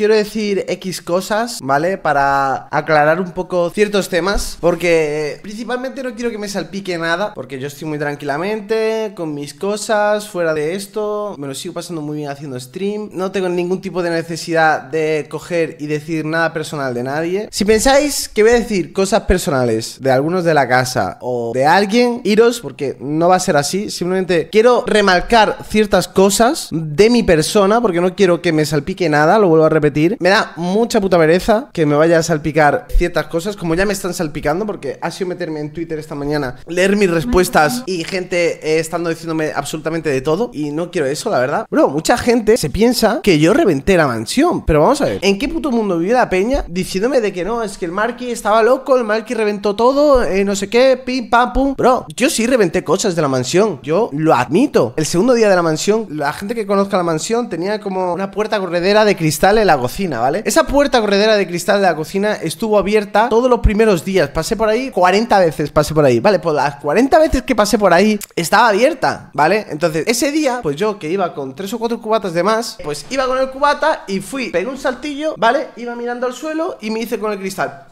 quiero decir X cosas, ¿vale? Para aclarar un poco ciertos temas, porque principalmente no quiero que me salpique nada, porque yo estoy muy tranquilamente, con mis cosas, fuera de esto, me lo sigo pasando muy bien haciendo stream, no tengo ningún tipo de necesidad de coger y decir nada personal de nadie. Si pensáis que voy a decir cosas personales de algunos de la casa o de alguien, iros, porque no va a ser así, simplemente quiero remarcar ciertas cosas de mi persona, porque no quiero que me salpique nada, lo vuelvo a repetir me da mucha puta pereza que me vaya a salpicar ciertas cosas, como ya me están salpicando, porque ha sido meterme en Twitter esta mañana, leer mis respuestas y gente eh, estando diciéndome absolutamente de todo. Y no quiero eso, la verdad. Bro, mucha gente se piensa que yo reventé la mansión. Pero vamos a ver, ¿en qué puto mundo vive la peña diciéndome de que no? Es que el Marky estaba loco, el Marky reventó todo, eh, no sé qué, pim, pam, pum. Bro, yo sí reventé cosas de la mansión. Yo lo admito. El segundo día de la mansión, la gente que conozca la mansión tenía como una puerta corredera de cristal en la cocina, ¿vale? Esa puerta corredera de cristal de la cocina estuvo abierta todos los primeros días. Pasé por ahí 40 veces, pasé por ahí, ¿vale? Pues las 40 veces que pasé por ahí estaba abierta, ¿vale? Entonces, ese día, pues yo que iba con tres o cuatro cubatas de más, pues iba con el cubata y fui, pegué un saltillo, ¿vale? Iba mirando al suelo y me hice con el cristal.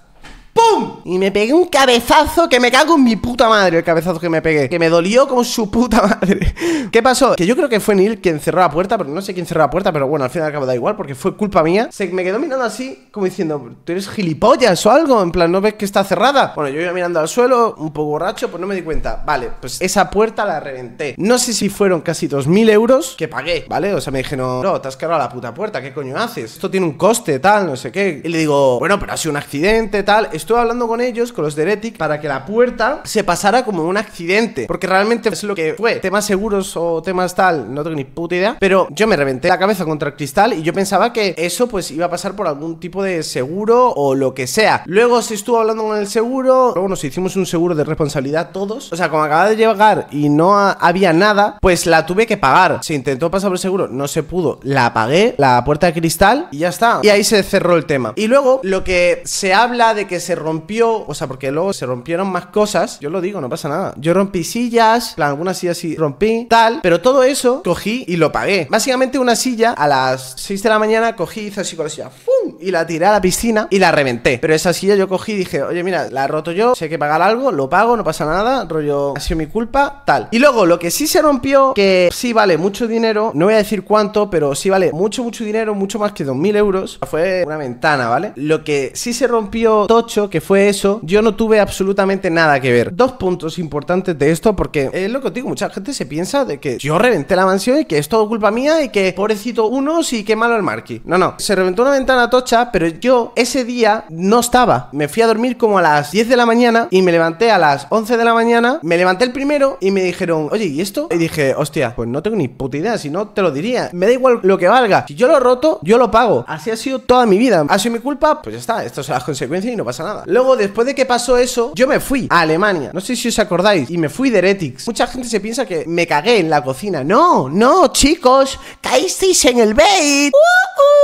Y me pegué un cabezazo que me cago en mi puta madre el cabezazo que me pegué. Que me dolió como su puta madre. ¿Qué pasó? Que yo creo que fue Neil quien cerró la puerta, pero no sé quién cerró la puerta, pero bueno, al final acaba da igual porque fue culpa mía. Se me quedó mirando así, como diciendo, tú eres gilipollas o algo, en plan, ¿no ves que está cerrada? Bueno, yo iba mirando al suelo, un poco borracho, pues no me di cuenta. Vale, pues esa puerta la reventé. No sé si fueron casi 2.000 euros que pagué, ¿vale? O sea, me dije, no, no, te has cargado la puta puerta, ¿qué coño haces? Esto tiene un coste, tal, no sé qué. Y le digo, bueno, pero ha sido un accidente, tal, estuve hablando con ellos, con los de para que la puerta se pasara como un accidente. Porque realmente es lo que fue. Temas seguros o temas tal, no tengo ni puta idea. Pero yo me reventé la cabeza contra el cristal y yo pensaba que eso pues iba a pasar por algún tipo de seguro o lo que sea. Luego se estuvo hablando con el seguro. Luego nos hicimos un seguro de responsabilidad todos. O sea, como acababa de llegar y no había nada, pues la tuve que pagar. Se intentó pasar por el seguro, no se pudo. La pagué, la puerta de cristal y ya está. Y ahí se cerró el tema. Y luego lo que se habla de que se rompió, o sea, porque luego se rompieron más cosas. Yo lo digo, no pasa nada. Yo rompí sillas, plan, algunas sillas sí rompí, tal, pero todo eso cogí y lo pagué. Básicamente una silla a las 6 de la mañana cogí, hice así con la silla, ¡fum! Y la tiré a la piscina y la reventé. Pero esa silla yo cogí y dije, oye, mira, la he roto yo, sé que pagar algo, lo pago, no pasa nada, rollo, ha sido mi culpa, tal. Y luego lo que sí se rompió, que sí vale mucho dinero, no voy a decir cuánto, pero sí vale mucho, mucho dinero, mucho más que 2.000 euros, fue una ventana, ¿vale? Lo que sí se rompió tocho, que fue eso, yo no tuve absolutamente nada que ver. Dos puntos importantes de esto, porque es lo que os digo, mucha gente se piensa de que yo reventé la mansión y que es todo culpa mía y que pobrecito unos y qué malo el Marquis No, no, se reventó una ventana tocha, pero yo ese día no estaba. Me fui a dormir como a las 10 de la mañana y me levanté a las 11 de la mañana, me levanté el primero y me dijeron, oye, ¿y esto? Y dije, hostia, pues no tengo ni puta idea, si no te lo diría. Me da igual lo que valga. Si yo lo roto, yo lo pago. Así ha sido toda mi vida. Ha sido mi culpa, pues ya está, esto es las consecuencia y no pasa nada. Luego, después de que pasó eso, yo me fui a Alemania. No sé si os acordáis. Y me fui de Heretics. Mucha gente se piensa que me cagué en la cocina. No, no, chicos. Caísteis en el bait. Uh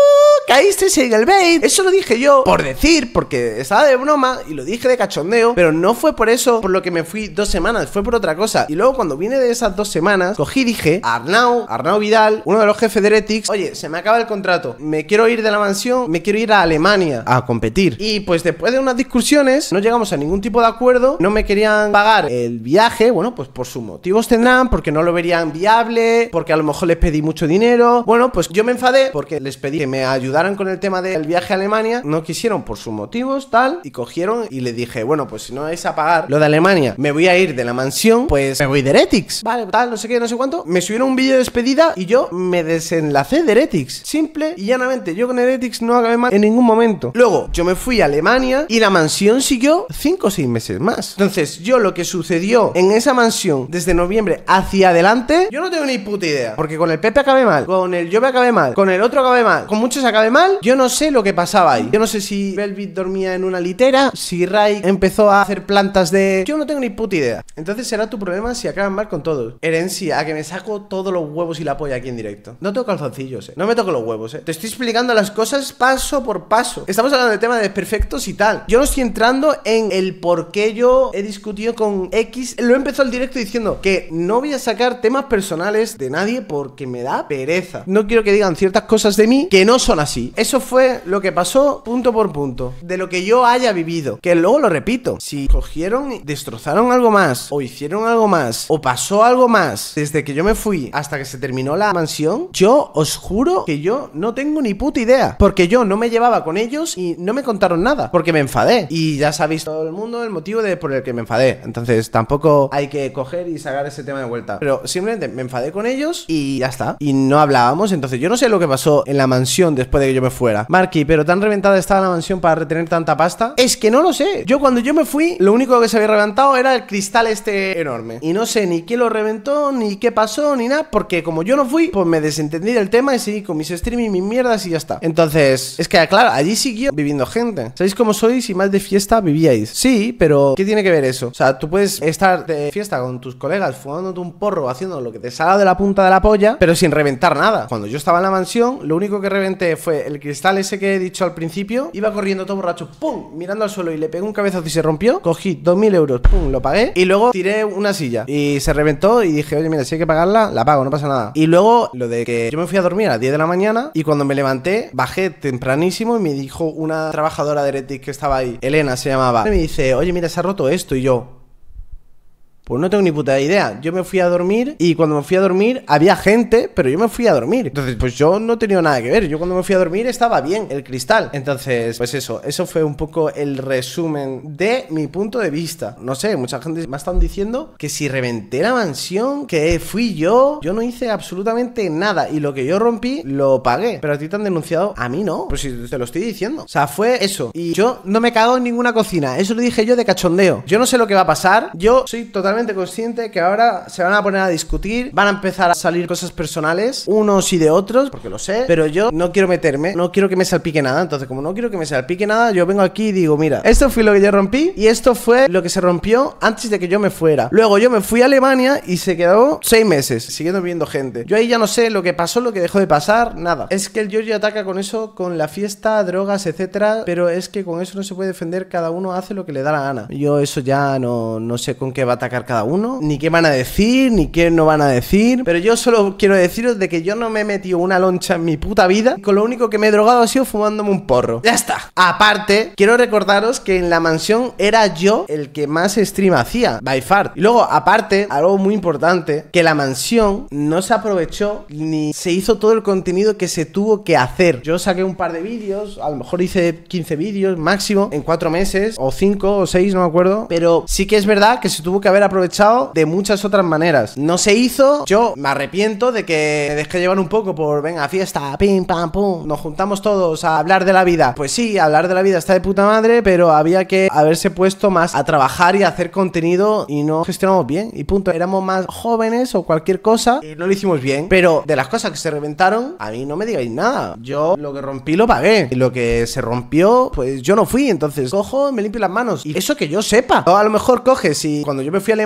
caíste en el bait. Eso lo dije yo por decir, porque estaba de broma y lo dije de cachondeo, pero no fue por eso por lo que me fui dos semanas, fue por otra cosa. Y luego cuando vine de esas dos semanas, cogí y dije a Arnau, Arnau Vidal, uno de los jefes de Retix, oye, se me acaba el contrato, me quiero ir de la mansión, me quiero ir a Alemania a competir. Y pues después de unas discusiones, no llegamos a ningún tipo de acuerdo, no me querían pagar el viaje, bueno, pues por sus motivos tendrán, porque no lo verían viable, porque a lo mejor les pedí mucho dinero. Bueno, pues yo me enfadé porque les pedí que me ayudaran con el tema del viaje a Alemania, no quisieron por sus motivos, tal, y cogieron y le dije, bueno, pues si no es a pagar lo de Alemania, me voy a ir de la mansión, pues me voy de Heretics, vale, tal, no sé qué, no sé cuánto. Me subieron un vídeo de despedida y yo me desenlacé de Heretics, simple y llanamente. Yo con Heretics no acabé mal en ningún momento. Luego, yo me fui a Alemania y la mansión siguió 5 o 6 meses más. Entonces, yo lo que sucedió en esa mansión desde noviembre hacia adelante, yo no tengo ni puta idea, porque con el Pepe acabé mal, con el yo me acabé mal, con el otro acabé mal, con muchos acabé mal, yo no sé lo que pasaba ahí. Yo no sé si Velvet dormía en una litera, si Ray empezó a hacer plantas de... Yo no tengo ni puta idea. Entonces será tu problema si acaban mal con todos. Herencia, que me saco todos los huevos y la polla aquí en directo. No tengo calzoncillos, eh. No me toco los huevos, eh. Te estoy explicando las cosas paso por paso. Estamos hablando de temas desperfectos y tal. Yo no estoy entrando en el por qué yo he discutido con X. Lo empezó el directo diciendo que no voy a sacar temas personales de nadie porque me da pereza. No quiero que digan ciertas cosas de mí que no son así. Eso fue lo que pasó punto por punto. De lo que yo haya vivido. Que luego lo repito. Si cogieron y destrozaron algo más. O hicieron algo más. O pasó algo más. Desde que yo me fui hasta que se terminó la mansión. Yo os juro que yo no tengo ni puta idea. Porque yo no me llevaba con ellos y no me contaron nada. Porque me enfadé. Y ya sabéis todo el mundo el motivo de por el que me enfadé. Entonces tampoco hay que coger y sacar ese tema de vuelta. Pero simplemente me enfadé con ellos y ya está. Y no hablábamos. Entonces yo no sé lo que pasó en la mansión después de que yo me fuera. Marky, pero tan reventada estaba la mansión para retener tanta pasta. Es que no lo sé. Yo cuando yo me fui, lo único que se había reventado era el cristal este enorme. Y no sé ni quién lo reventó, ni qué pasó, ni nada, porque como yo no fui, pues me desentendí del tema y seguí con mis y mis mierdas y ya está. Entonces, es que claro, allí siguió viviendo gente. ¿Sabéis cómo sois y más de fiesta vivíais? Sí, pero ¿qué tiene que ver eso? O sea, tú puedes estar de fiesta con tus colegas, fumándote un porro, haciendo lo que te salga de la punta de la polla, pero sin reventar nada. Cuando yo estaba en la mansión, lo único que reventé fue el cristal ese que he dicho al principio. Iba corriendo todo borracho, ¡pum! Mirando al suelo y le pegué un cabezazo y se rompió. Cogí 2.000 euros, ¡pum! Lo pagué. Y luego tiré una silla y se reventó y dije, oye, mira, si hay que pagarla, la pago, no pasa nada. Y luego lo de que yo me fui a dormir a 10 de la mañana y cuando me levanté, bajé tempranísimo y me dijo una trabajadora de Reddit que estaba ahí, Elena se llamaba, y me dice, oye, mira, se ha roto esto. Y yo, pues no tengo ni puta idea. Yo me fui a dormir y cuando me fui a dormir había gente, pero yo me fui a dormir. Entonces, pues yo no tenía nada que ver. Yo cuando me fui a dormir estaba bien el cristal. Entonces, pues eso, eso fue un poco el resumen de mi punto de vista. No sé, mucha gente me ha estado diciendo que si reventé la mansión, que fui yo, yo no hice absolutamente nada y lo que yo rompí lo pagué. Pero a ti te han denunciado, a mí no. Pues si te lo estoy diciendo. O sea, fue eso. Y yo no me cago en ninguna cocina. Eso lo dije yo de cachondeo. Yo no sé lo que va a pasar. Yo soy totalmente consciente que ahora se van a poner a discutir, van a empezar a salir cosas personales, unos y de otros, porque lo sé, pero yo no quiero meterme, no quiero que me salpique nada. Entonces, como no quiero que me salpique nada, yo vengo aquí y digo, mira, esto fue lo que yo rompí y esto fue lo que se rompió antes de que yo me fuera. Luego yo me fui a Alemania y se quedó seis meses, siguiendo viendo gente. Yo ahí ya no sé lo que pasó, lo que dejó de pasar, nada. Es que el Giorgio ataca con eso, con la fiesta, drogas, etcétera, pero es que con eso no se puede defender, cada uno hace lo que le da la gana. Yo eso ya no, no sé con qué va a atacar cada uno, ni qué van a decir, ni qué no van a decir. Pero yo solo quiero deciros de que yo no me he metido una loncha en mi puta vida. Y con lo único que me he drogado ha sido fumándome un porro. Ya está. Aparte, quiero recordaros que en la mansión era yo el que más stream hacía, by far. Y luego, aparte, algo muy importante, que la mansión no se aprovechó ni se hizo todo el contenido que se tuvo que hacer. Yo saqué un par de vídeos, a lo mejor hice 15 vídeos máximo en 4 meses, o 5 o 6, no me acuerdo. Pero sí que es verdad que se tuvo que haber aprovechado aprovechado de muchas otras maneras. No se hizo, yo me arrepiento de que me dejé llevar un poco por, venga, fiesta, pim, pam, pum, nos juntamos todos a hablar de la vida. Pues sí, hablar de la vida está de puta madre, pero había que haberse puesto más a trabajar y hacer contenido y no gestionamos bien. Y punto, éramos más jóvenes o cualquier cosa y no lo hicimos bien. Pero de las cosas que se reventaron, a mí no me digáis nada. Yo lo que rompí lo pagué. Y lo que se rompió, pues yo no fui. Entonces cojo, me limpio las manos. Y eso que yo sepa. O a lo mejor coges y cuando yo me fui a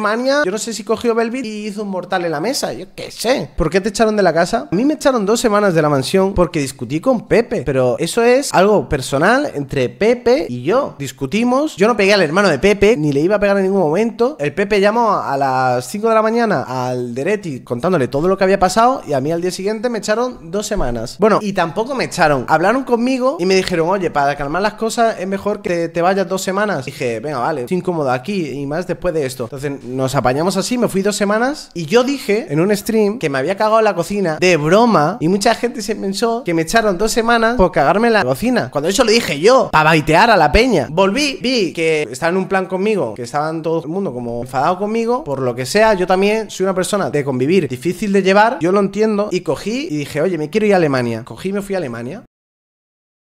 yo no sé si cogió Belvit y hizo un mortal en la mesa. Yo qué sé. ¿Por qué te echaron de la casa? A mí me echaron dos semanas de la mansión porque discutí con Pepe. Pero eso es algo personal entre Pepe y yo. Discutimos. Yo no pegué al hermano de Pepe, ni le iba a pegar en ningún momento. El Pepe llamó a las 5 de la mañana al Dereti contándole todo lo que había pasado y a mí al día siguiente me echaron dos semanas. Bueno, y tampoco me echaron. Hablaron conmigo y me dijeron, oye, para calmar las cosas es mejor que te vayas dos semanas. Dije, venga, vale, estoy incómodo aquí y más después de esto. Entonces nos apañamos así, me fui dos semanas y yo dije en un stream que me había cagado la cocina de broma y mucha gente se pensó que me echaron dos semanas por cagarme la cocina. Cuando eso lo dije yo, para baitear a la peña. Volví, vi que estaban en un plan conmigo, que estaban todo el mundo como enfadado conmigo, por lo que sea, yo también soy una persona de convivir, difícil de llevar, yo lo entiendo y cogí y dije, oye, me quiero ir a Alemania. Cogí y me fui a Alemania.